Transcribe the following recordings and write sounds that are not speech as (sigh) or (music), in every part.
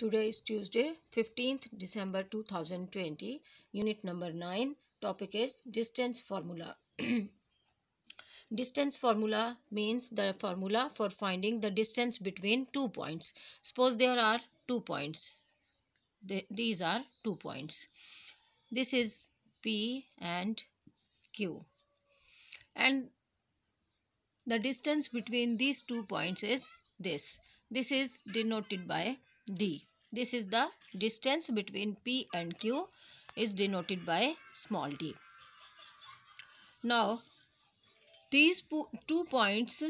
Today is Tuesday, 15th December 2020, unit number 9. Topic is distance formula. (clears throat) distance formula means the formula for finding the distance between two points. Suppose there are two points. these are two points. This is P and Q. And the distance between these two points is this. This is denoted by D this is the distance between P and Q is denoted by small d. Now, these two points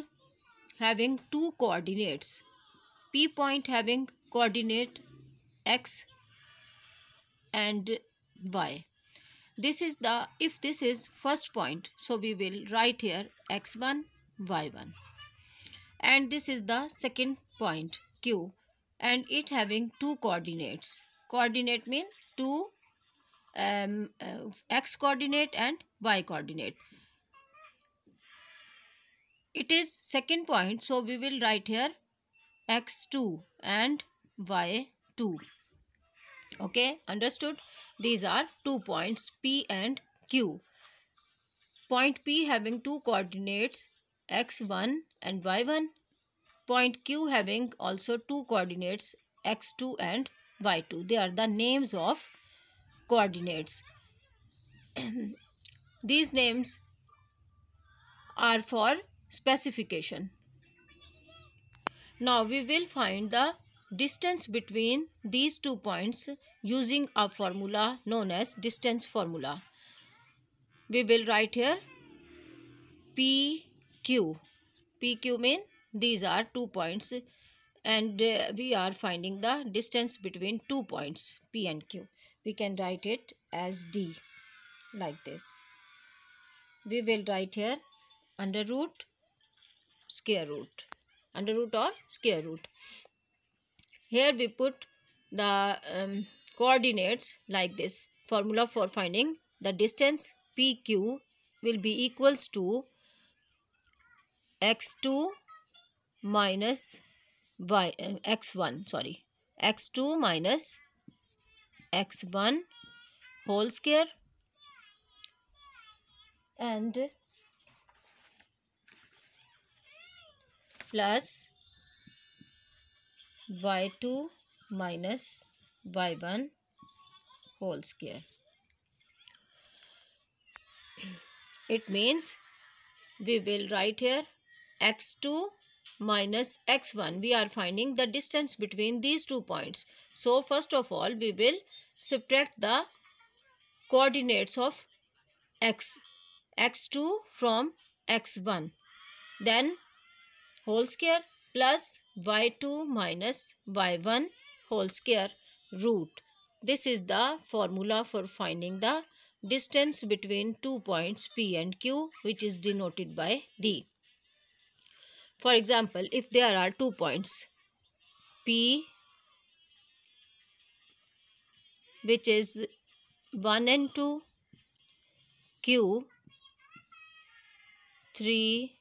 having two coordinates. P point having coordinate x and y. This is the, if this is first point, so we will write here x1, y1. And this is the second point, q and it having two coordinates. Coordinate mean two um, uh, x coordinate and y coordinate. It is second point so we will write here x2 and y2. Okay understood? These are two points P and Q. Point P having two coordinates x1 and y1 Point Q having also two coordinates x2 and y2. They are the names of coordinates. (clears throat) These names are for specification. Now we will find the distance between these two points using a formula known as distance formula. We will write here P Q. P Q mean these are two points and uh, we are finding the distance between two points P and Q. We can write it as D like this. We will write here under root, square root, under root or square root. Here we put the um, coordinates like this. Formula for finding the distance PQ will be equals to x2 minus y uh, x one sorry x2 minus x1 whole square and plus y2 minus y1 whole square it means we will write here x2 minus x1 we are finding the distance between these two points so first of all we will subtract the coordinates of x x2 from x1 then whole square plus y2 minus y1 whole square root this is the formula for finding the distance between two points p and q which is denoted by d for example, if there are two points P which is 1 and 2, Q 3,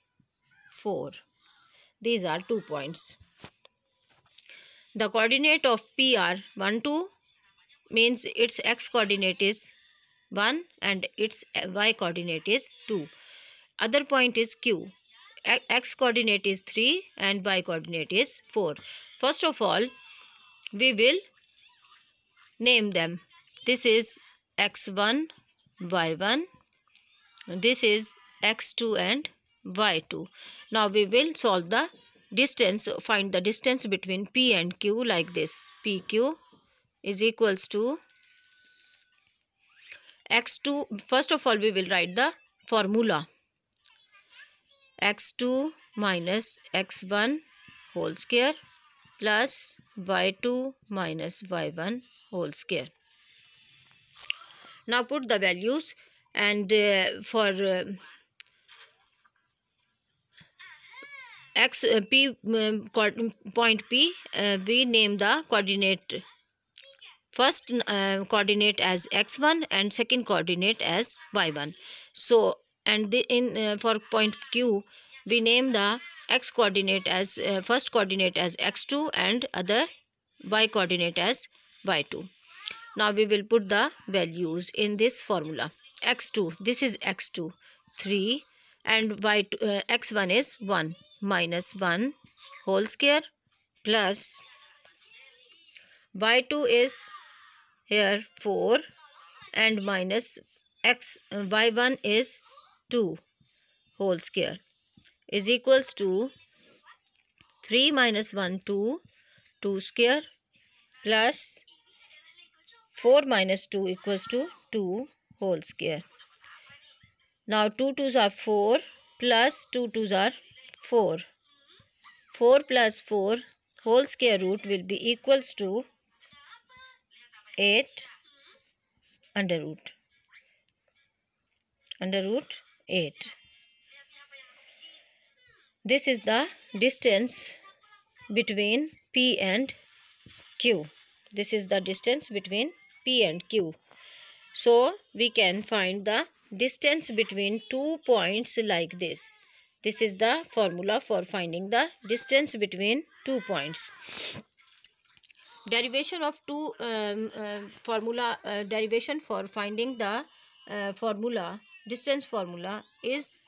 4. These are two points. The coordinate of P are 1, 2 means its x coordinate is 1 and its y coordinate is 2. Other point is Q x coordinate is 3 and y coordinate is 4. First of all, we will name them. This is x1, y1. This is x2 and y2. Now we will solve the distance, find the distance between P and Q like this. PQ is equals to x2. First of all, we will write the formula x2 minus x1 whole square plus y2 minus y1 whole square. Now put the values and uh, for uh, x uh, p um, point p uh, we name the coordinate first uh, coordinate as x1 and second coordinate as y1 so and the, in uh, for point q we name the x coordinate as uh, first coordinate as x2 and other y coordinate as y2 now we will put the values in this formula x2 this is x2 3 and y uh, x1 is 1 minus 1 whole square plus y2 is here 4 and minus x uh, y1 is 2 whole square is equals to 3 minus 1 2 2 square plus 4 minus 2 equals to 2 whole square. Now 2 2's are 4 plus 2 2's are 4. 4 plus 4 whole square root will be equals to 8 under root. Under root 8 this is the distance between p and q this is the distance between p and q so we can find the distance between two points like this this is the formula for finding the distance between two points derivation of two um, uh, formula uh, derivation for finding the uh, formula distance formula is